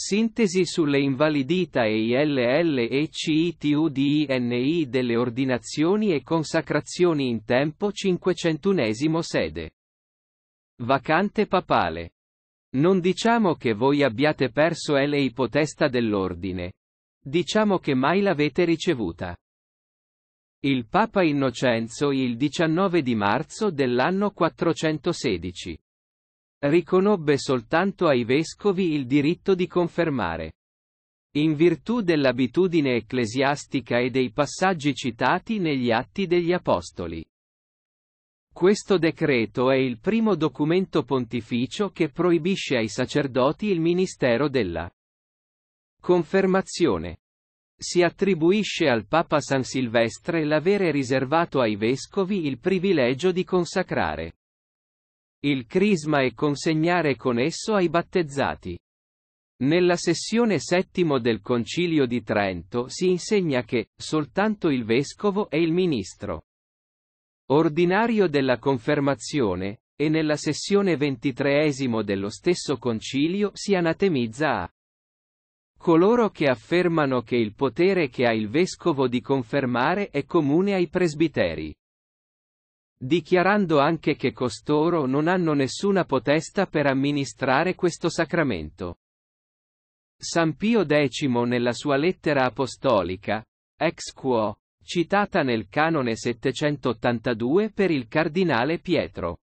Sintesi sulle invalidità e ILL e CITUDINI delle ordinazioni e consacrazioni in tempo 501 sede. Vacante papale. Non diciamo che voi abbiate perso lei ipotesta dell'ordine. Diciamo che mai l'avete ricevuta. Il Papa Innocenzo il 19 di marzo dell'anno 416. Riconobbe soltanto ai vescovi il diritto di confermare. In virtù dell'abitudine ecclesiastica e dei passaggi citati negli Atti degli Apostoli. Questo decreto è il primo documento pontificio che proibisce ai sacerdoti il ministero della confermazione. Si attribuisce al Papa San Silvestre l'avere riservato ai vescovi il privilegio di consacrare il crisma e consegnare con esso ai battezzati. Nella sessione settimo del Concilio di Trento si insegna che, soltanto il vescovo e il ministro ordinario della confermazione, e nella sessione ventitreesimo dello stesso concilio si anatemizza a coloro che affermano che il potere che ha il vescovo di confermare è comune ai presbiteri dichiarando anche che costoro non hanno nessuna potestà per amministrare questo sacramento. San Pio X nella sua lettera apostolica, ex quo, citata nel canone 782 per il cardinale Pietro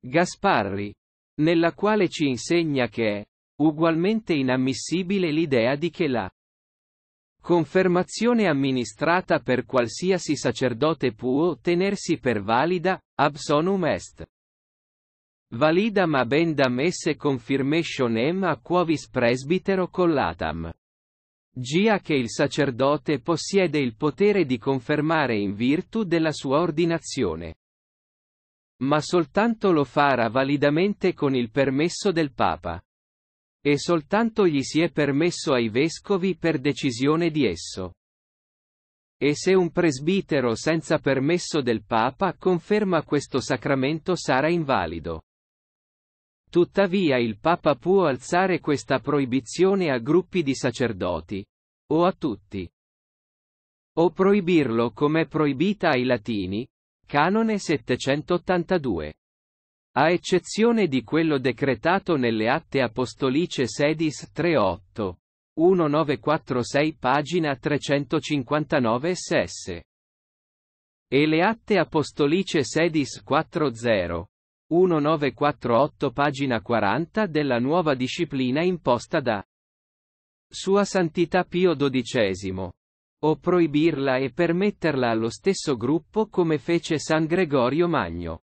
Gasparri, nella quale ci insegna che è ugualmente inammissibile l'idea di che la Confermazione amministrata per qualsiasi sacerdote può tenersi per valida, absonum est. Validam abendam esse confirmationem a quovis presbitero collatam. Gia che il sacerdote possiede il potere di confermare in virtù della sua ordinazione. Ma soltanto lo farà validamente con il permesso del Papa. E soltanto gli si è permesso ai vescovi per decisione di esso. E se un presbitero senza permesso del Papa conferma questo sacramento sarà invalido. Tuttavia il Papa può alzare questa proibizione a gruppi di sacerdoti. O a tutti. O proibirlo come è proibita ai latini. Canone 782 a eccezione di quello decretato nelle Atte Apostolice Sedis 3.8. 1946 pagina 359 SS. E le Atte Apostolice Sedis 4.0. 1948 pagina 40 della nuova disciplina imposta da Sua Santità Pio XII. O proibirla e permetterla allo stesso gruppo come fece San Gregorio Magno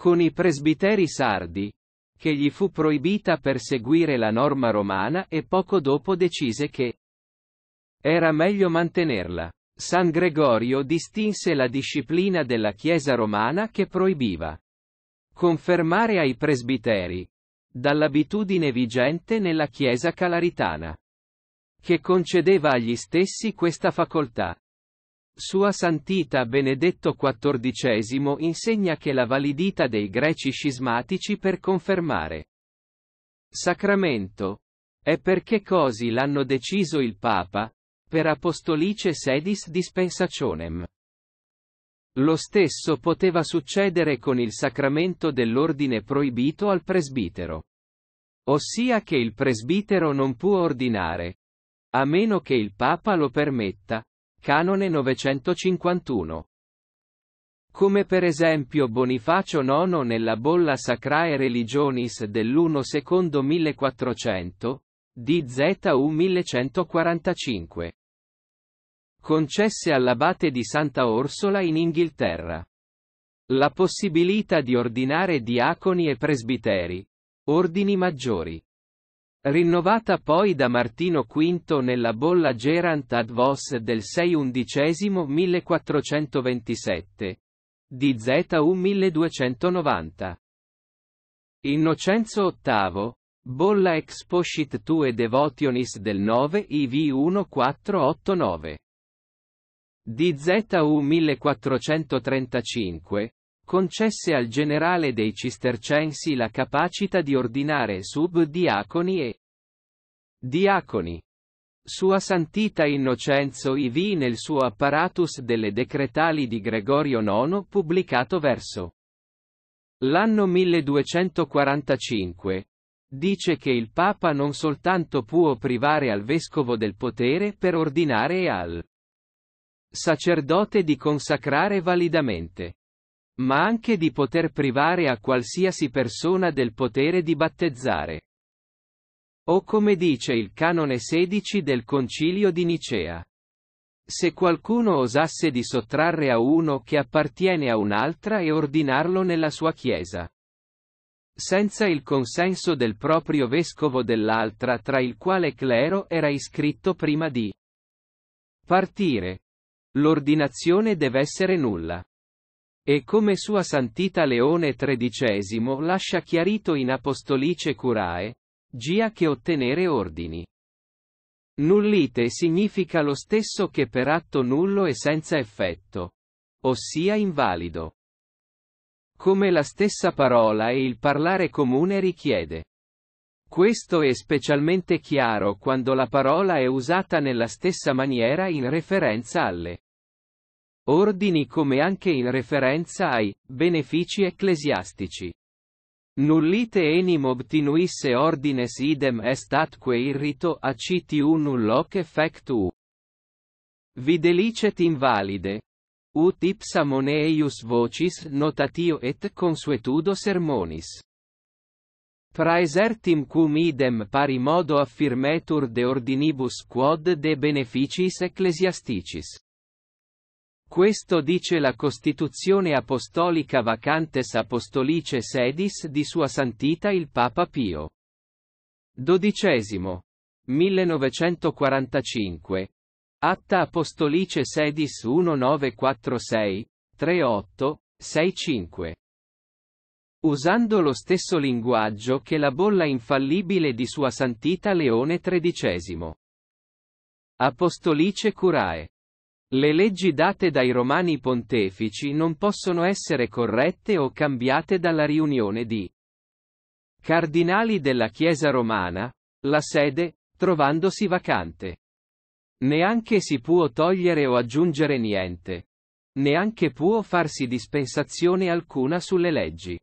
con i presbiteri sardi, che gli fu proibita per seguire la norma romana e poco dopo decise che era meglio mantenerla. San Gregorio distinse la disciplina della Chiesa romana che proibiva confermare ai presbiteri dall'abitudine vigente nella Chiesa calaritana che concedeva agli stessi questa facoltà. Sua Santità Benedetto XIV insegna che la validità dei greci scismatici per confermare sacramento è perché così l'hanno deciso il Papa, per apostolice sedis dispensationem. Lo stesso poteva succedere con il sacramento dell'ordine proibito al presbitero. Ossia che il presbitero non può ordinare, a meno che il Papa lo permetta, Canone 951. Come per esempio Bonifacio IX nella bolla Sacrae Religionis dell'1 secondo 1400, DZU 1145. Concesse all'abate di Santa Orsola in Inghilterra. La possibilità di ordinare diaconi e presbiteri. Ordini maggiori. Rinnovata poi da Martino V nella bolla Gerant ad Vos del 6 undicesimo 1427. DZU 1290. Innocenzo VIII, bolla Exposit tue devotionis del 9 IV 1489. DZU 1435, concesse al generale dei cistercensi la capacità di ordinare subdiaconi e diaconi. Sua Santità Innocenzo IV nel suo apparatus delle decretali di Gregorio IX pubblicato verso l'anno 1245, dice che il Papa non soltanto può privare al Vescovo del potere per ordinare e al sacerdote di consacrare validamente ma anche di poter privare a qualsiasi persona del potere di battezzare. O come dice il canone 16 del Concilio di Nicea. Se qualcuno osasse di sottrarre a uno che appartiene a un'altra e ordinarlo nella sua chiesa. Senza il consenso del proprio vescovo dell'altra tra il quale clero era iscritto prima di partire. L'ordinazione deve essere nulla. E come Sua Santità Leone XIII lascia chiarito in Apostolice Curae, gia che ottenere ordini. Nullite significa lo stesso che per atto nullo e senza effetto. Ossia invalido. Come la stessa parola e il parlare comune richiede. Questo è specialmente chiaro quando la parola è usata nella stessa maniera in referenza alle ordini come anche in referenza ai benefici ecclesiastici. Nullite enim obtinuisse ordines idem est atque irrito a actu nulloc effectu. Videlicet invalide. Ut ipsa moneius vocis notatio et consuetudo sermonis. Praesertim cum idem pari modo affirmetur de ordinibus quod de beneficiis ecclesiasticis. Questo dice la Costituzione Apostolica Vacantes Apostolice Sedis di Sua Santità il Papa Pio. XII. 1945. Atta Apostolice Sedis 1946, 38, 65. Usando lo stesso linguaggio che la bolla infallibile di Sua Santità Leone XIII. Apostolice Curae. Le leggi date dai romani pontefici non possono essere corrette o cambiate dalla riunione di cardinali della Chiesa romana, la sede, trovandosi vacante. Neanche si può togliere o aggiungere niente. Neanche può farsi dispensazione alcuna sulle leggi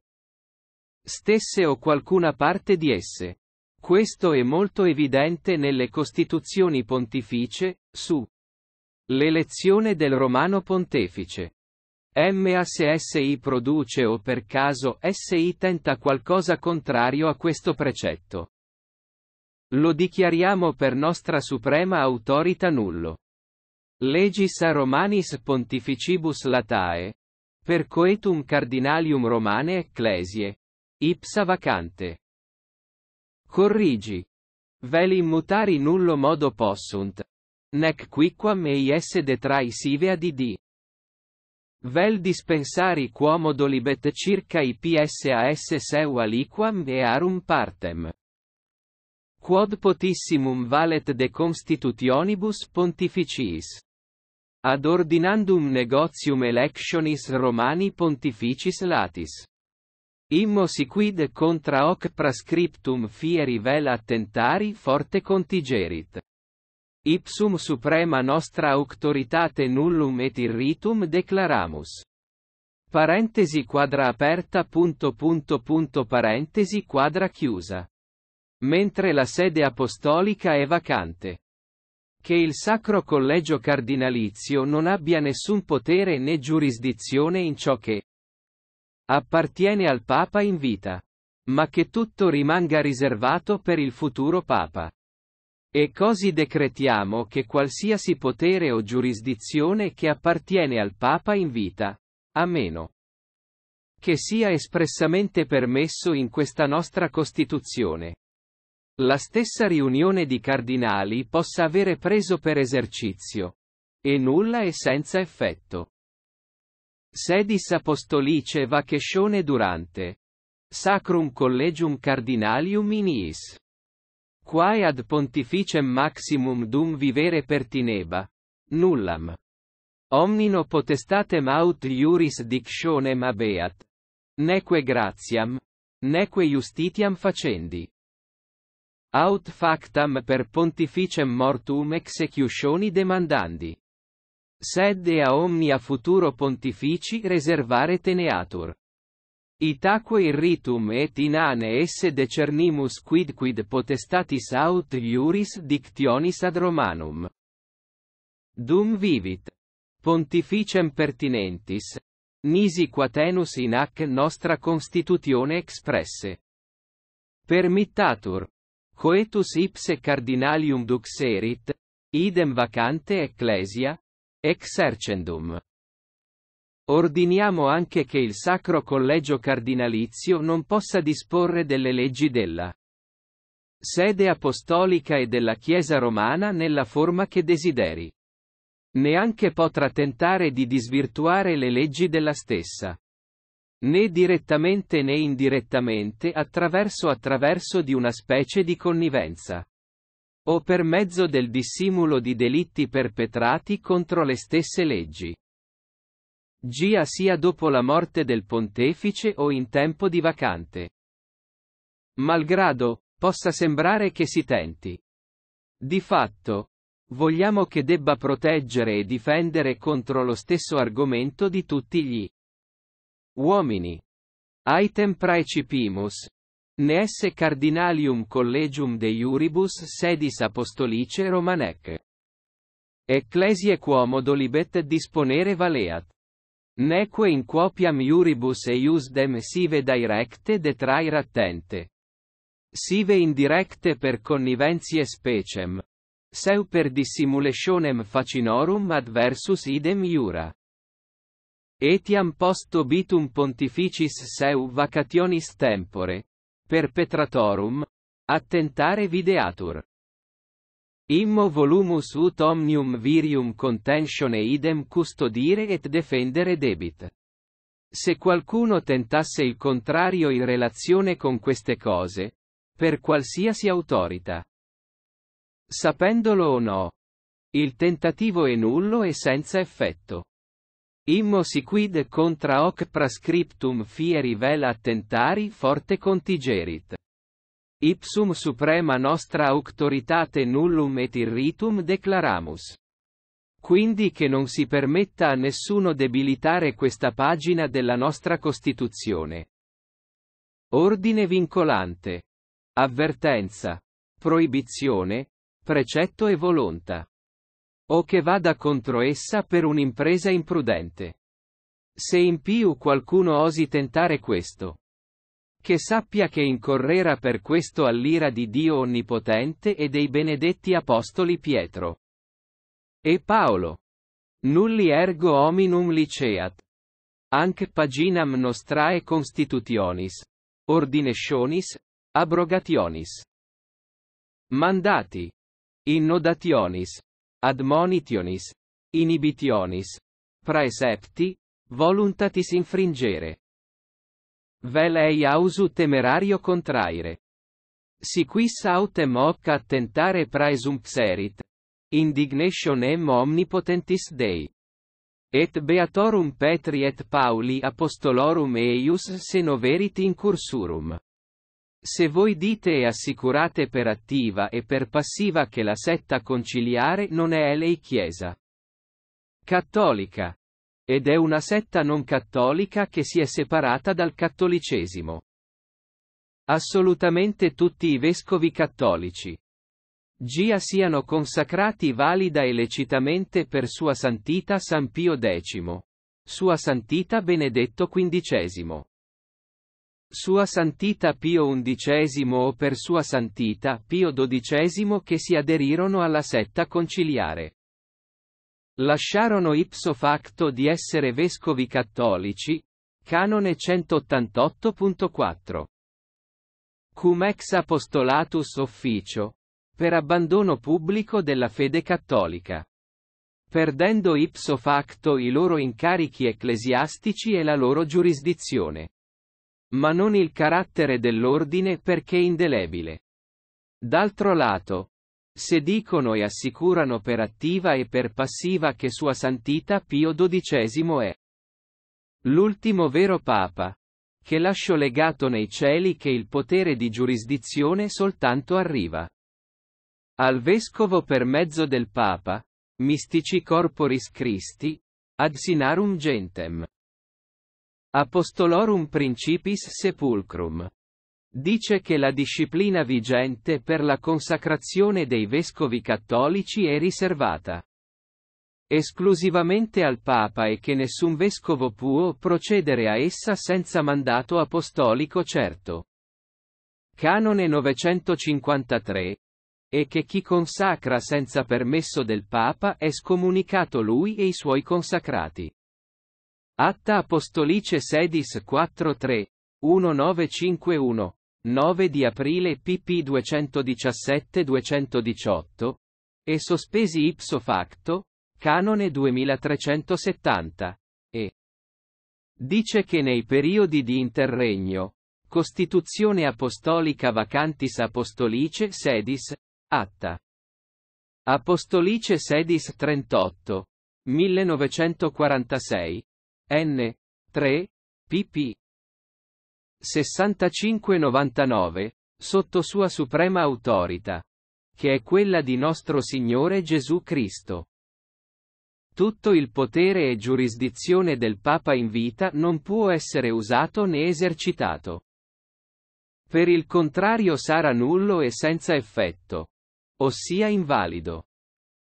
stesse o qualcuna parte di esse. Questo è molto evidente nelle costituzioni pontificie, su L'elezione del Romano Pontefice. MA se SI produce o per caso SI tenta qualcosa contrario a questo precetto. Lo dichiariamo per nostra suprema autorita nullo. Legis a Romanis Pontificibus Latae. Per coetum cardinalium Romane Ecclesie. Ipsa vacante. Corrigi. Veli immutari nullo modo possunt, Nec quicquam eis detrae sivea di di. Vel dispensari quomodo libet circa i PSAS seu aliquam e arum partem. Quod potissimum valet de constitutionibus pontificis. Ad ordinandum negotium electionis Romani pontificis latis. Immo siquid contra hoc prascriptum fieri vel attentari forte contigerit. Ipsum suprema nostra auctoritate nullum et irritum declaramus. Parentesi quadra aperta punto punto punto parentesi quadra chiusa. Mentre la sede apostolica è vacante. Che il Sacro Collegio Cardinalizio non abbia nessun potere né giurisdizione in ciò che appartiene al Papa in vita. Ma che tutto rimanga riservato per il futuro Papa. E così decretiamo che qualsiasi potere o giurisdizione che appartiene al Papa in vita, a meno che sia espressamente permesso in questa nostra Costituzione. La stessa riunione di cardinali possa avere preso per esercizio. E nulla è senza effetto. Sedis apostolice vacescione durante. Sacrum collegium cardinalium iniis. Quae ad pontificem maximum dum vivere pertineba. Nullam. Omnino potestatem aut iuris dictionem abeat. Neque gratiam, neque justitiam facendi. Aut factam per pontificem mortum executioni demandandi. Sed ea omnia futuro pontifici reservare teneatur. Itaque irritum et inane esse decernimus quidquid potestatis aut iuris dictionis ad Romanum. Dum vivit. Pontificem pertinentis. Nisi quatenus in hac nostra constitutione expresse. Permittatur. Coetus ipse cardinalium duxerit, idem vacante ecclesia, exercendum. Ordiniamo anche che il Sacro Collegio Cardinalizio non possa disporre delle leggi della sede apostolica e della Chiesa romana nella forma che desideri. Neanche potrà tentare di disvirtuare le leggi della stessa. Né direttamente né indirettamente attraverso attraverso di una specie di connivenza. O per mezzo del dissimulo di delitti perpetrati contro le stesse leggi. Gia sia dopo la morte del pontefice o in tempo di vacante. Malgrado, possa sembrare che si tenti. Di fatto, vogliamo che debba proteggere e difendere contro lo stesso argomento di tutti gli uomini. Item praecipimus. Ne esse cardinalium collegium de iuribus sedis apostolice romanec. Ecclesie quomodo libet disponere valeat. Neque in quopiam iuribus eius dem sive directe detrai attente. Sive indirecte per conniventie specem. Seu per dissimulationem facinorum adversus idem iura. Etiam posto bitum pontificis seu vacationis tempore. Perpetratorum. Attentare videatur. Immo volumus ut omnium virium contentione idem custodire et defendere debit. Se qualcuno tentasse il contrario in relazione con queste cose, per qualsiasi autorità. sapendolo o no, il tentativo è nullo e senza effetto. Immo si quid contra hoc prascriptum fieri vel attentari forte contigerit. Ipsum suprema nostra auctoritate nullum et irritum declaramus. Quindi che non si permetta a nessuno debilitare questa pagina della nostra Costituzione. Ordine vincolante. Avvertenza. Proibizione. Precetto e volontà. O che vada contro essa per un'impresa imprudente. Se in più qualcuno osi tentare questo che sappia che incorrerà per questo all'ira di Dio Onnipotente e dei benedetti apostoli Pietro e Paolo. Nulli ergo hominum liceat. Anc paginam nostrae constitutionis. Ordinescionis, abrogationis. Mandati. Innodationis. Admonitionis. Inhibitionis. Praesepti, voluntatis infringere. Vel ei ausu temerario contraire. Si quis autem hoc attentare praesum xerit. Indignation em omnipotentis Dei. Et beatorum Petri et Pauli apostolorum eius se noverit incursurum. Se voi dite e assicurate per attiva e per passiva che la setta conciliare non è lei Chiesa cattolica, ed è una setta non cattolica che si è separata dal cattolicesimo. Assolutamente tutti i vescovi cattolici. Gia siano consacrati valida e lecitamente per Sua Santità San Pio X. Sua Santità Benedetto XV. Sua Santità Pio XI o per Sua Santità Pio XII che si aderirono alla setta conciliare. Lasciarono ipso facto di essere vescovi cattolici, canone 188.4. Cum ex apostolatus officio, per abbandono pubblico della fede cattolica. Perdendo ipso facto i loro incarichi ecclesiastici e la loro giurisdizione. Ma non il carattere dell'ordine perché indelebile. D'altro lato, se dicono e assicurano per attiva e per passiva che Sua Santità Pio XII è l'ultimo vero Papa, che lascio legato nei cieli che il potere di giurisdizione soltanto arriva al Vescovo per mezzo del Papa, mistici corporis Christi, ad sinarum gentem. Apostolorum principis sepulcrum dice che la disciplina vigente per la consacrazione dei vescovi cattolici è riservata esclusivamente al Papa e che nessun vescovo può procedere a essa senza mandato apostolico certo. Canone 953. E che chi consacra senza permesso del Papa è scomunicato lui e i suoi consacrati. Atta Apostolice Sedis 43. 1951 9 di aprile pp 217-218, e sospesi ipso facto, canone 2370, e dice che nei periodi di interregno, Costituzione Apostolica Vacantis Apostolice Sedis, Atta. Apostolice Sedis 38, 1946, n. 3, pp. 6599, sotto sua suprema autorità, che è quella di nostro Signore Gesù Cristo. Tutto il potere e giurisdizione del Papa in vita non può essere usato né esercitato. Per il contrario sarà nullo e senza effetto. Ossia invalido.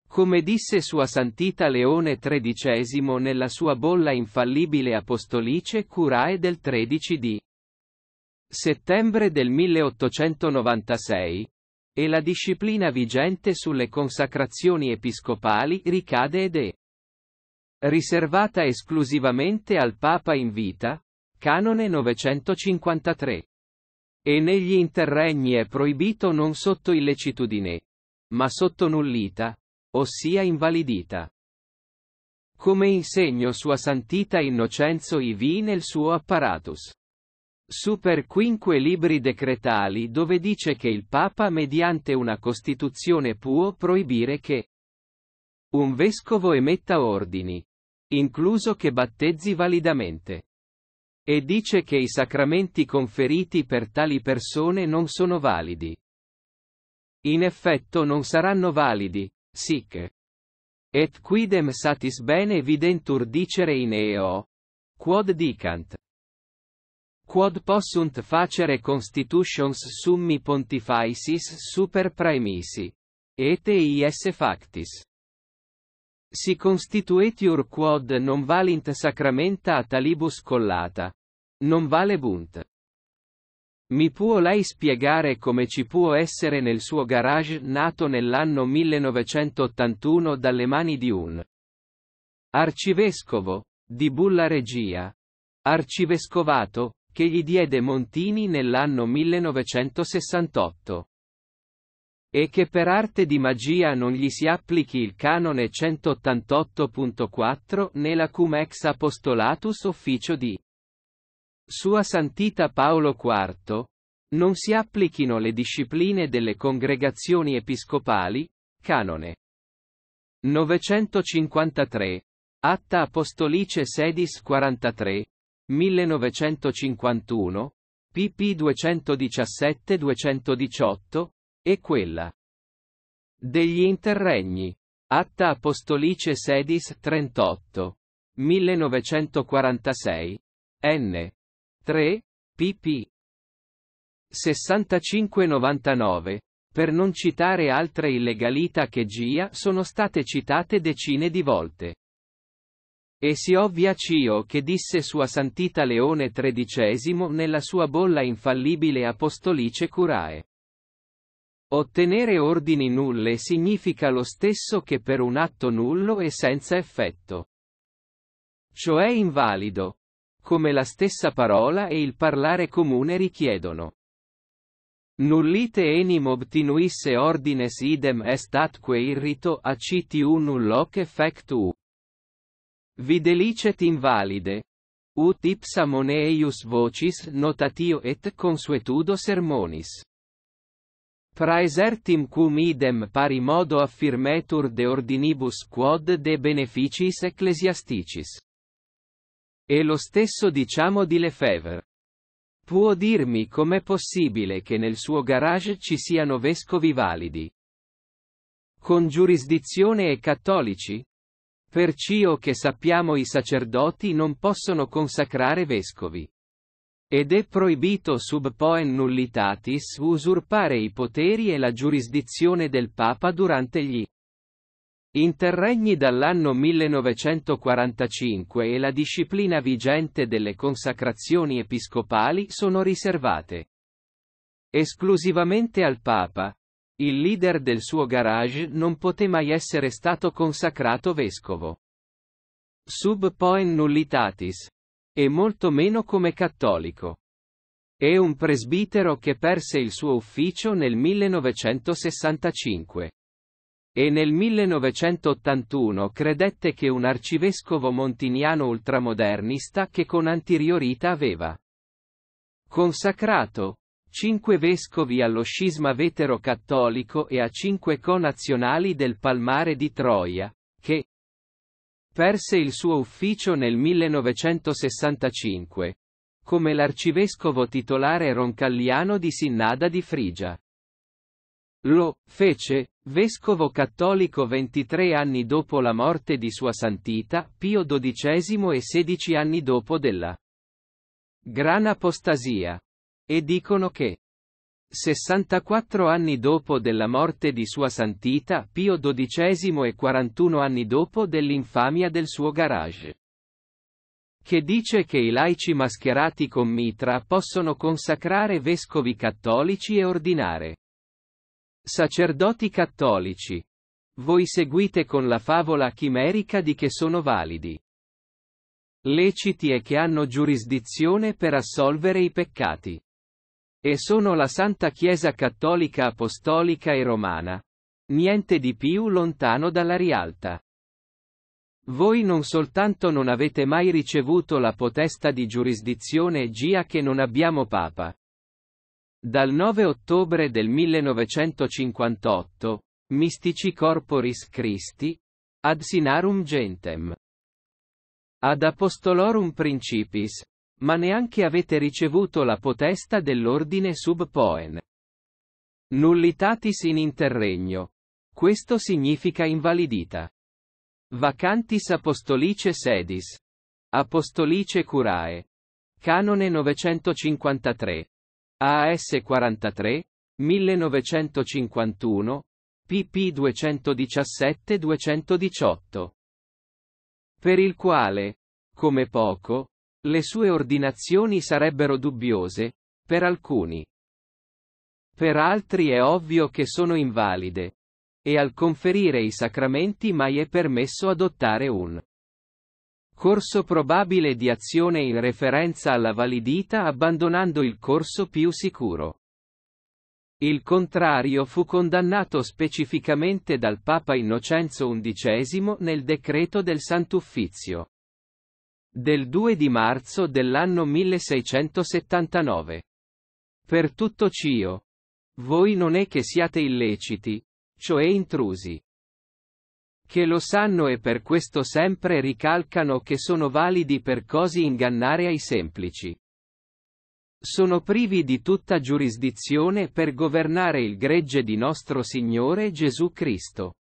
Come disse Sua Santità Leone XIII nella sua bolla infallibile apostolice curae del 13 di settembre del 1896, e la disciplina vigente sulle consacrazioni episcopali ricade ed è riservata esclusivamente al Papa in vita, canone 953. E negli interregni è proibito non sotto illecitudine, ma sotto nullita, ossia invalidita. Come insegno sua santita Innocenzo IV nel suo apparatus. Super Quinque Libri Decretali dove dice che il Papa mediante una Costituzione può proibire che un vescovo emetta ordini, incluso che battezzi validamente. E dice che i sacramenti conferiti per tali persone non sono validi. In effetto non saranno validi, sic. Et quidem satis bene evidentur dicere in eo. Quod dicant quod possunt facere constitutions summi pontificis super praemisi. Et is factis. Si constituetiur quod non valint sacramenta a talibus collata. Non vale bunt. Mi può lei spiegare come ci può essere nel suo garage nato nell'anno 1981 dalle mani di un arcivescovo, di bulla regia, arcivescovato, che gli diede Montini nell'anno 1968 e che per arte di magia non gli si applichi il canone 188.4 né la cum ex apostolatus officio di Sua Santità Paolo IV, non si applichino le discipline delle congregazioni episcopali, canone 953, Atta Apostolice Sedis 43, 1951, pp 217-218, e quella degli interregni. Atta Apostolice Sedis 38. 1946. N. 3. pp. 65-99. Per non citare altre illegalità che GIA sono state citate decine di volte. E si ovvia Cio che disse Sua Santità Leone XIII nella sua bolla infallibile Apostolice Curae. Ottenere ordini nulle significa lo stesso che per un atto nullo e senza effetto. Cioè invalido. Come la stessa parola e il parlare comune richiedono. Nullite enim obtinuisse ordines idem est atque irrito a actu nulloc effectu. Videlicet invalide. Ut ipsa moneius vocis notatio et consuetudo sermonis. Praesertim cum idem pari modo affirmetur de ordinibus quod de beneficiis ecclesiasticis. E lo stesso diciamo di Lefebvre. Può dirmi com'è possibile che nel suo garage ci siano vescovi validi? Con giurisdizione e cattolici? Perciò che sappiamo i sacerdoti non possono consacrare vescovi. Ed è proibito sub poen nullitatis usurpare i poteri e la giurisdizione del Papa durante gli interregni dall'anno 1945 e la disciplina vigente delle consacrazioni episcopali sono riservate esclusivamente al Papa, il leader del suo garage non poté mai essere stato consacrato vescovo. Sub poen nullitatis. E molto meno come cattolico. È un presbitero che perse il suo ufficio nel 1965. E nel 1981 credette che un arcivescovo montiniano ultramodernista che con anteriorità aveva consacrato, cinque vescovi allo scisma vetero-cattolico e a cinque co-nazionali del Palmare di Troia, che perse il suo ufficio nel 1965, come l'arcivescovo titolare roncalliano di Sinnada di Frigia. Lo fece, vescovo cattolico 23 anni dopo la morte di Sua Santità, Pio XII e 16 anni dopo della gran apostasia. E dicono che 64 anni dopo della morte di Sua Santità Pio XII e 41 anni dopo dell'infamia del suo garage. Che dice che i laici mascherati con mitra possono consacrare vescovi cattolici e ordinare sacerdoti cattolici. Voi seguite con la favola chimerica di che sono validi leciti e che hanno giurisdizione per assolvere i peccati. E sono la Santa Chiesa Cattolica Apostolica e Romana. Niente di più lontano dalla rialta. Voi non soltanto non avete mai ricevuto la potestà di giurisdizione gia che non abbiamo Papa. Dal 9 ottobre del 1958, Mystici Corporis Christi, ad Sinarum Gentem. Ad Apostolorum Principis, ma neanche avete ricevuto la potesta dell'ordine sub poen. Nullitatis in interregno. Questo significa invalidita. Vacantis apostolice sedis. Apostolice curae. Canone 953. AS 43, 1951, pp 217-218. Per il quale, come poco, le sue ordinazioni sarebbero dubbiose, per alcuni. Per altri è ovvio che sono invalide. E al conferire i sacramenti mai è permesso adottare un corso probabile di azione in referenza alla validità abbandonando il corso più sicuro. Il contrario fu condannato specificamente dal Papa Innocenzo XI nel decreto del Sant'Uffizio del 2 di marzo dell'anno 1679. Per tutto ciò, Voi non è che siate illeciti, cioè intrusi. Che lo sanno e per questo sempre ricalcano che sono validi per così ingannare ai semplici. Sono privi di tutta giurisdizione per governare il gregge di nostro Signore Gesù Cristo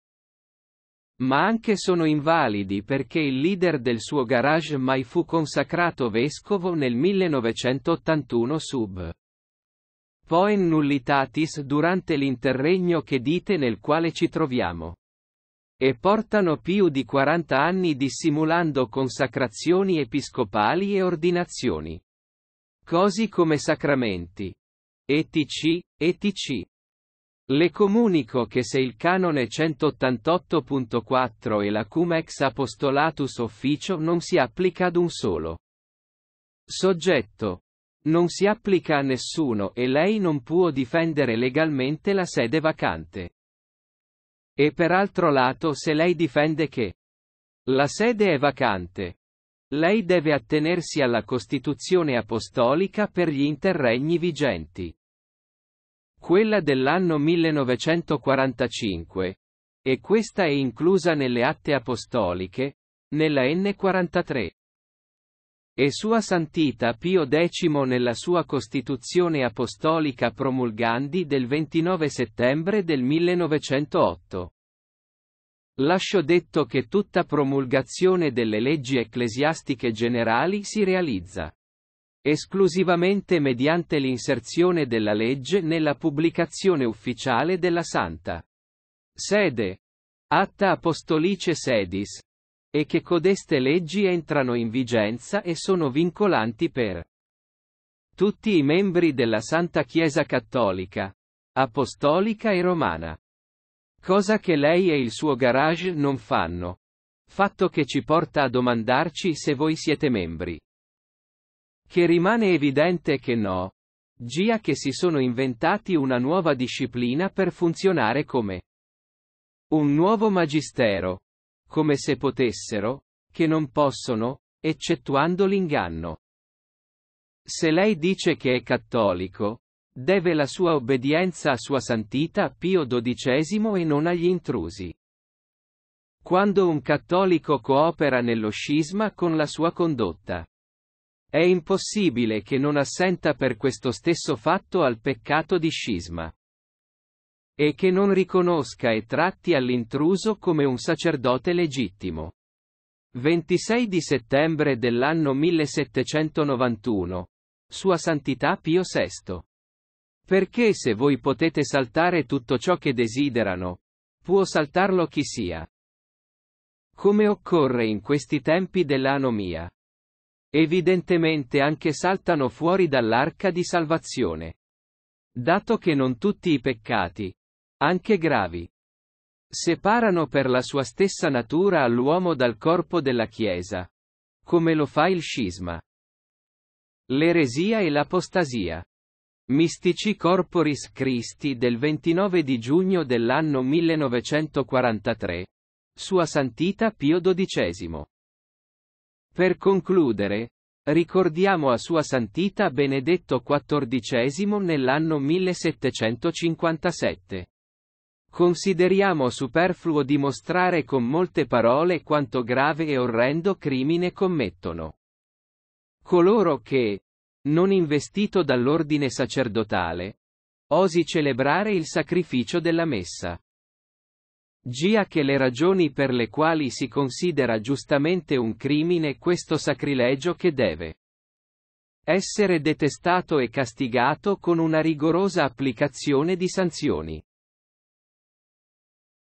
ma anche sono invalidi perché il leader del suo garage mai fu consacrato vescovo nel 1981 sub. Poen nullitatis durante l'interregno che dite nel quale ci troviamo. E portano più di 40 anni dissimulando consacrazioni episcopali e ordinazioni. Così come sacramenti. Etc., etc. Le comunico che se il canone 188.4 e la cum ex apostolatus officio non si applica ad un solo soggetto. Non si applica a nessuno e lei non può difendere legalmente la sede vacante. E per altro lato se lei difende che la sede è vacante, lei deve attenersi alla Costituzione apostolica per gli interregni vigenti quella dell'anno 1945, e questa è inclusa nelle Atte Apostoliche, nella N43. E Sua Santità Pio X nella sua Costituzione Apostolica promulgandi del 29 settembre del 1908. Lascio detto che tutta promulgazione delle leggi ecclesiastiche generali si realizza esclusivamente mediante l'inserzione della legge nella pubblicazione ufficiale della Santa Sede. Atta Apostolice Sedis. E che codeste leggi entrano in vigenza e sono vincolanti per tutti i membri della Santa Chiesa Cattolica, Apostolica e Romana. Cosa che lei e il suo garage non fanno. Fatto che ci porta a domandarci se voi siete membri che rimane evidente che no. Gia che si sono inventati una nuova disciplina per funzionare come un nuovo magistero. Come se potessero, che non possono, eccettuando l'inganno. Se lei dice che è cattolico, deve la sua obbedienza a Sua Santità Pio XII e non agli intrusi. Quando un cattolico coopera nello scisma con la sua condotta. È impossibile che non assenta per questo stesso fatto al peccato di scisma. E che non riconosca e tratti all'intruso come un sacerdote legittimo. 26 di settembre dell'anno 1791. Sua Santità Pio VI. Perché se voi potete saltare tutto ciò che desiderano, può saltarlo chi sia. Come occorre in questi tempi dell'anomia. Evidentemente anche saltano fuori dall'arca di salvazione. Dato che non tutti i peccati, anche gravi, separano per la sua stessa natura all'uomo dal corpo della Chiesa. Come lo fa il scisma. L'eresia e l'apostasia. Mistici Corporis Christi del 29 di giugno dell'anno 1943. Sua Santità Pio XII. Per concludere, ricordiamo a Sua Santità Benedetto XIV nell'anno 1757. Consideriamo superfluo dimostrare con molte parole quanto grave e orrendo crimine commettono. Coloro che, non investito dall'ordine sacerdotale, osi celebrare il sacrificio della messa. Gia che le ragioni per le quali si considera giustamente un crimine questo sacrilegio che deve essere detestato e castigato con una rigorosa applicazione di sanzioni.